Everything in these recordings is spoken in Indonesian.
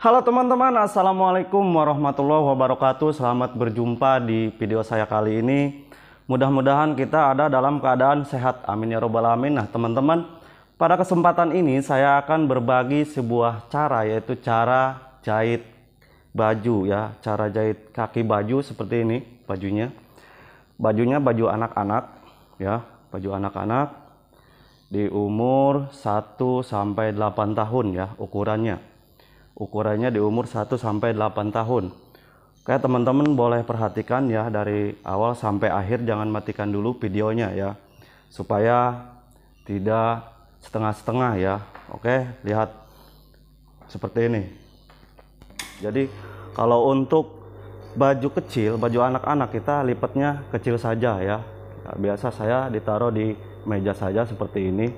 Halo teman-teman, Assalamualaikum warahmatullahi wabarakatuh Selamat berjumpa di video saya kali ini Mudah-mudahan kita ada dalam keadaan sehat Amin ya robbal alamin Nah teman-teman, pada kesempatan ini saya akan berbagi sebuah cara Yaitu cara jahit baju ya Cara jahit kaki baju seperti ini bajunya Bajunya baju anak-anak ya Baju anak-anak di umur 1 sampai 8 tahun ya ukurannya ukurannya di umur 1 sampai 8 tahun. Kayak teman-teman boleh perhatikan ya dari awal sampai akhir jangan matikan dulu videonya ya. Supaya tidak setengah-setengah ya. Oke, lihat seperti ini. Jadi kalau untuk baju kecil, baju anak-anak kita lipatnya kecil saja ya. Biasa saya ditaruh di meja saja seperti ini.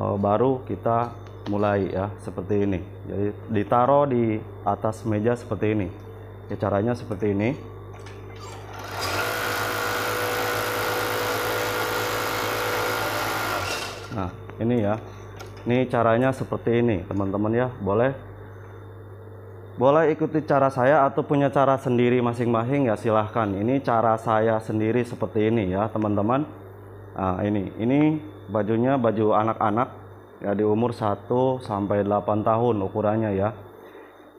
Oh, baru kita mulai ya seperti ini jadi ditaruh di atas meja seperti ini ya, caranya seperti ini nah ini ya ini caranya seperti ini teman-teman ya boleh boleh ikuti cara saya atau punya cara sendiri masing-masing ya silahkan ini cara saya sendiri seperti ini ya teman-teman nah ini ini bajunya baju anak-anak ya di umur 1 sampai 8 tahun ukurannya ya.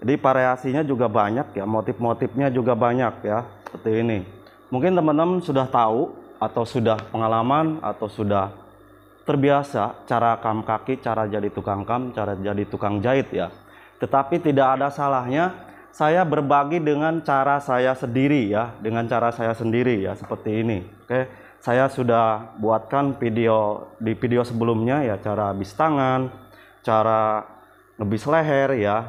Jadi variasinya juga banyak ya, motif-motifnya juga banyak ya, seperti ini. Mungkin teman-teman sudah tahu atau sudah pengalaman atau sudah terbiasa cara kam kaki, cara jadi tukang kam, cara jadi tukang jahit ya. Tetapi tidak ada salahnya saya berbagi dengan cara saya sendiri ya, dengan cara saya sendiri ya seperti ini. Oke saya sudah buatkan video di video sebelumnya ya cara bis tangan, cara ngebis leher ya,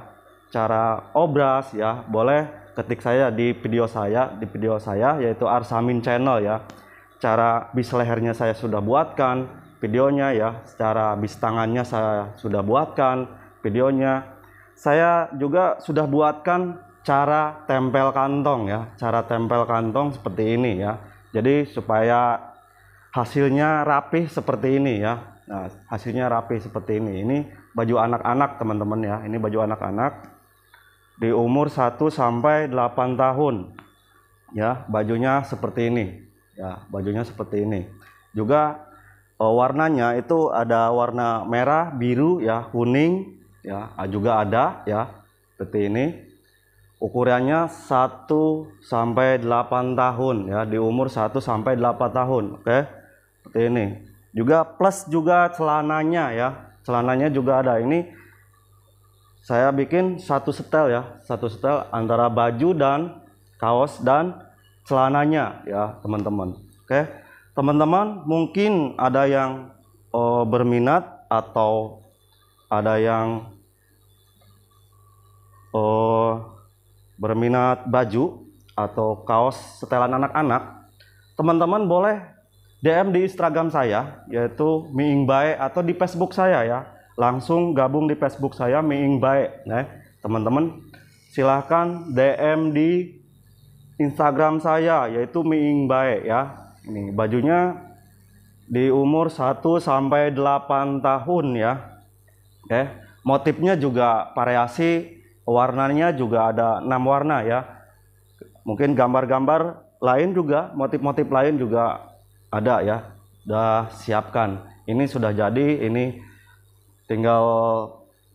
cara obras ya. Boleh ketik saya di video saya, di video saya yaitu Arsamin Channel ya. Cara bis lehernya saya sudah buatkan videonya ya, cara bis tangannya saya sudah buatkan videonya. Saya juga sudah buatkan cara tempel kantong ya, cara tempel kantong seperti ini ya jadi supaya hasilnya rapih seperti ini ya. Nah, hasilnya rapih seperti ini. Ini baju anak-anak teman-teman ya. Ini baju anak-anak di umur 1 sampai 8 tahun. Ya, bajunya seperti ini. Ya, bajunya seperti ini. Juga eh, warnanya itu ada warna merah, biru ya, kuning ya, juga ada ya seperti ini ukurannya 1 sampai 8 tahun ya di umur 1 sampai 8 tahun oke okay? seperti ini juga plus juga celananya ya celananya juga ada ini saya bikin satu setel ya satu setel antara baju dan kaos dan celananya ya teman-teman oke okay? teman-teman mungkin ada yang oh, berminat atau ada yang oh, berminat baju atau kaos setelan anak-anak, teman-teman boleh DM di Instagram saya, yaitu Miingbae atau di Facebook saya ya. Langsung gabung di Facebook saya Miingbae. Nah, ya. teman-teman silahkan DM di Instagram saya, yaitu Miingbae ya. Ini bajunya di umur 1 sampai 8 tahun ya. Oke, motifnya juga variasi warnanya juga ada enam warna ya mungkin gambar-gambar lain juga motif-motif lain juga ada ya udah siapkan ini sudah jadi ini tinggal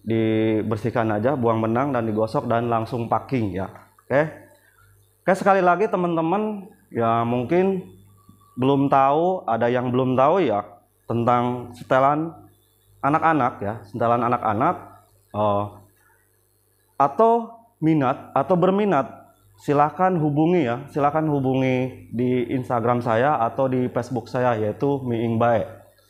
dibersihkan aja buang benang dan digosok dan langsung packing ya oke oke sekali lagi teman-teman ya mungkin belum tahu ada yang belum tahu ya tentang setelan anak-anak ya setelan anak-anak uh, atau minat atau berminat silahkan hubungi ya silahkan hubungi di Instagram saya atau di Facebook saya yaitu Miing Bae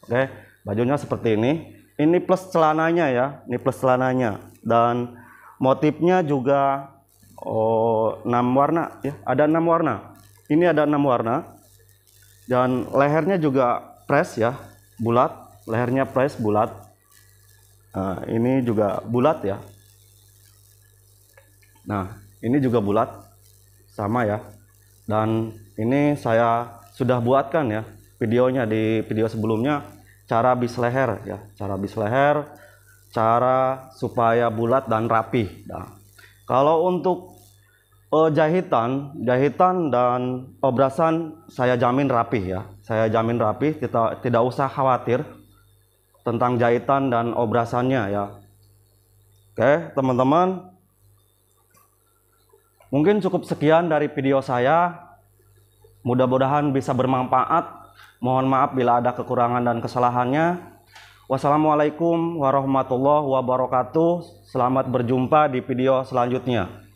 oke bajunya seperti ini ini plus celananya ya ini plus celananya dan motifnya juga oh, 6 warna ya ada enam warna ini ada enam warna dan lehernya juga press ya bulat lehernya press bulat nah, ini juga bulat ya Nah, ini juga bulat sama ya. Dan ini saya sudah buatkan ya videonya di video sebelumnya cara bis leher ya, cara bis leher, cara supaya bulat dan rapi. Nah, kalau untuk uh, jahitan, jahitan dan obrasan saya jamin rapi ya. Saya jamin rapi, kita tidak usah khawatir tentang jahitan dan obrasannya ya. Oke, teman-teman, Mungkin cukup sekian dari video saya. Mudah-mudahan bisa bermanfaat. Mohon maaf bila ada kekurangan dan kesalahannya. Wassalamualaikum warahmatullahi wabarakatuh. Selamat berjumpa di video selanjutnya.